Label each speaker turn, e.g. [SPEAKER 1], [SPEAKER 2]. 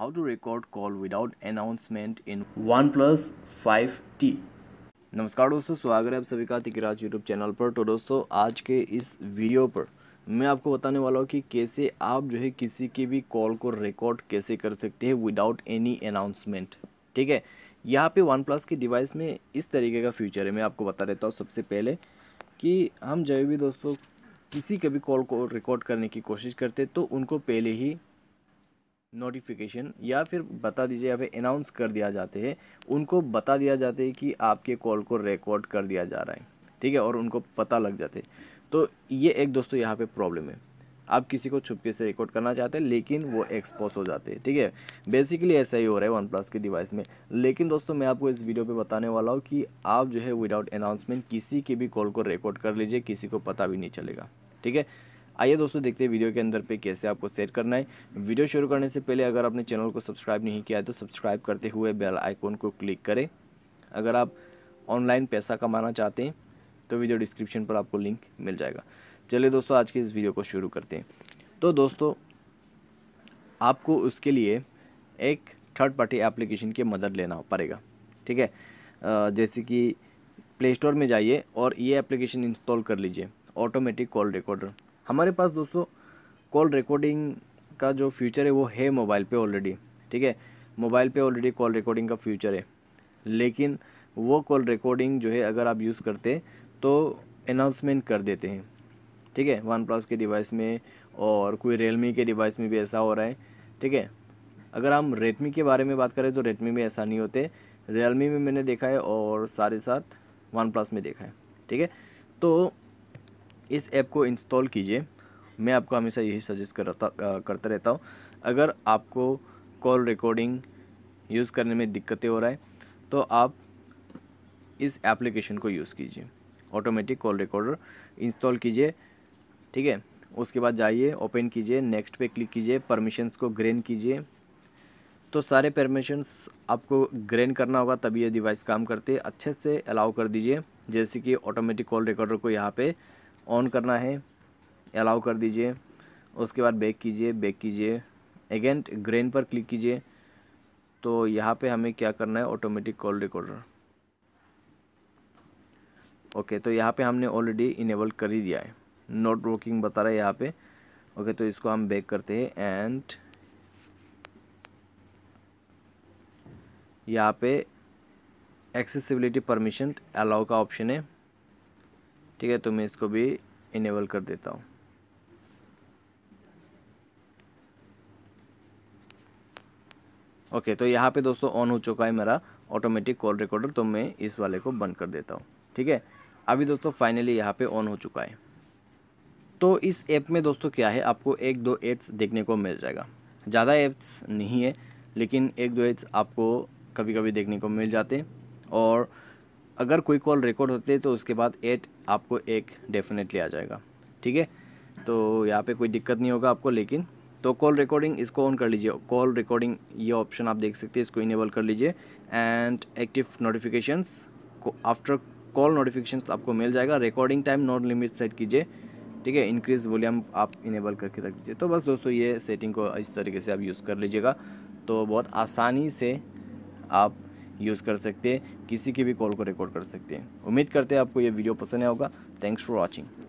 [SPEAKER 1] how to record call without announcement in OnePlus five T नमस्कार दोस्तों स्वागत है आप सभी का तिकराज यूट्यूब चैनल पर तो दोस्तों आज के इस वीडियो पर मैं आपको बताने वाला हूँ कि कैसे आप जो है किसी की भी कॉल को रिकॉर्ड कैसे कर सकते हैं विदाउट एनी अनाउंसमेंट ठीक है यहाँ पे वन प्लस की डिवाइस में इस तरीके का फ्यूचर है मैं आपको बता देता हूँ सबसे पहले कि हम जब भी दोस्तों किसी का भी कॉल को रिकॉर्ड करने की कोशिश करते तो उनको पहले ही नोटिफिकेशन या फिर बता दीजिए या फिर अनाउंस कर दिया जाते हैं उनको बता दिया जाते है कि आपके कॉल को रिकॉर्ड कर दिया जा रहा है ठीक है और उनको पता लग जाते तो ये एक दोस्तों यहाँ पे प्रॉब्लम है आप किसी को छुपके से रिकॉर्ड करना चाहते हैं लेकिन वो एक्सपोज हो जाते हैं ठीक है बेसिकली ऐसा ही हो रहा है वन प्लस के डिवाइस में लेकिन दोस्तों मैं आपको इस वीडियो पे बताने वाला हूँ कि आप जो है विदाउट अनाउंसमेंट किसी के भी कॉल को रिकॉर्ड कर लीजिए किसी को पता भी नहीं चलेगा ठीक है आइए दोस्तों देखते हैं वीडियो के अंदर पे कैसे आपको सेट करना है वीडियो शुरू करने से पहले अगर आपने चैनल को सब्सक्राइब नहीं किया है तो सब्सक्राइब करते हुए बेल आइकॉन को क्लिक करें अगर आप ऑनलाइन पैसा कमाना चाहते हैं तो वीडियो डिस्क्रिप्शन पर आपको लिंक मिल जाएगा चलिए दोस्तों आज के इस वीडियो को शुरू करते हैं तो दोस्तों आपको उसके लिए एक थर्ड पार्टी एप्लीकेशन की मदद लेना पड़ेगा ठीक है जैसे कि प्ले स्टोर में जाइए और ये एप्लीकेशन इंस्टॉल कर लीजिए ऑटोमेटिक कॉल रिकॉर्डर हमारे पास दोस्तों कॉल रिकॉर्डिंग का जो फ्यूचर है वो है मोबाइल पे ऑलरेडी ठीक है मोबाइल पे ऑलरेडी कॉल रिकॉर्डिंग का फ्यूचर है लेकिन वो कॉल रिकॉर्डिंग जो है अगर आप यूज़ करते तो अनाउंसमेंट कर देते हैं ठीक है वन प्लस के डिवाइस में और कोई रियलमी के डिवाइस में भी ऐसा हो रहा है ठीक है अगर हम रेडमी के बारे में बात करें तो रेडमी में ऐसा नहीं होते रियलमी में मैंने देखा है और सारे साथ वन प्लस में देखा है ठीक है तो इस ऐप को इंस्टॉल कीजिए मैं आपको हमेशा यही सजेस्ट करता करता रहता हूँ अगर आपको कॉल रिकॉर्डिंग यूज़ करने में दिक्कतें हो रहा है तो आप इस एप्लीकेशन को यूज़ कीजिए ऑटोमेटिक कॉल रिकॉर्डर इंस्टॉल कीजिए ठीक है उसके बाद जाइए ओपन कीजिए नेक्स्ट पे क्लिक कीजिए परमिशंस को ग्रेन कीजिए तो सारे परमिशंस आपको ग्रेन करना होगा तभी ये डिवाइस काम करते अच्छे से अलाउ कर दीजिए जैसे कि ऑटोमेटिक कॉल रिकॉर्डर को यहाँ पे ऑन करना है अलाउ कर दीजिए उसके बाद बैक कीजिए बैक कीजिए अगेन ग्रेन पर क्लिक कीजिए तो यहाँ पे हमें क्या करना है ऑटोमेटिक कॉल रिकॉर्डर ओके तो यहाँ पे हमने ऑलरेडी इनेबल कर ही दिया है नॉट वर्किंग बता रहा है यहाँ पे ओके तो इसको हम बैक करते हैं एंड यहाँ पे एक्सेसिबिलिटी परमिशन अलाउ का ऑप्शन है ठीक है तो मैं इसको भी इनेबल कर देता हूँ ओके तो यहाँ पे दोस्तों ऑन हो चुका है मेरा ऑटोमेटिक कॉल रिकॉर्डर तो मैं इस वाले को बंद कर देता हूँ ठीक है अभी दोस्तों फाइनली यहाँ पे ऑन हो चुका है तो इस ऐप में दोस्तों क्या है आपको एक दो ऐप्स देखने को मिल जाएगा ज़्यादा ऐप्स नहीं है लेकिन एक दो ऐप्स आपको कभी कभी देखने को मिल जाते हैं और अगर कोई कॉल रिकॉर्ड होती है तो उसके बाद एट आपको एक डेफिनेटली आ जाएगा ठीक है तो यहाँ पे कोई दिक्कत नहीं होगा आपको लेकिन तो कॉल रिकॉर्डिंग इसको ऑन कर लीजिए कॉल रिकॉर्डिंग ये ऑप्शन आप देख सकते हैं इसको इनेबल कर लीजिए and active notifications after call notifications आपको मिल जाएगा recording time not limit set कीजिए ठीक है इंक्रीज वॉल्यूम आप इनेबल करके रख दीजिए तो बस दोस्तों ये सेटिंग को इस तरीके से आप यूज़ कर लीजिएगा तो बहुत आसानी से आप यूज़ कर सकते हैं किसी के भी कॉल को रिकॉर्ड कर सकते हैं उम्मीद करते हैं आपको ये वीडियो पसंद आया होगा थैंक्स फॉर वॉचिंग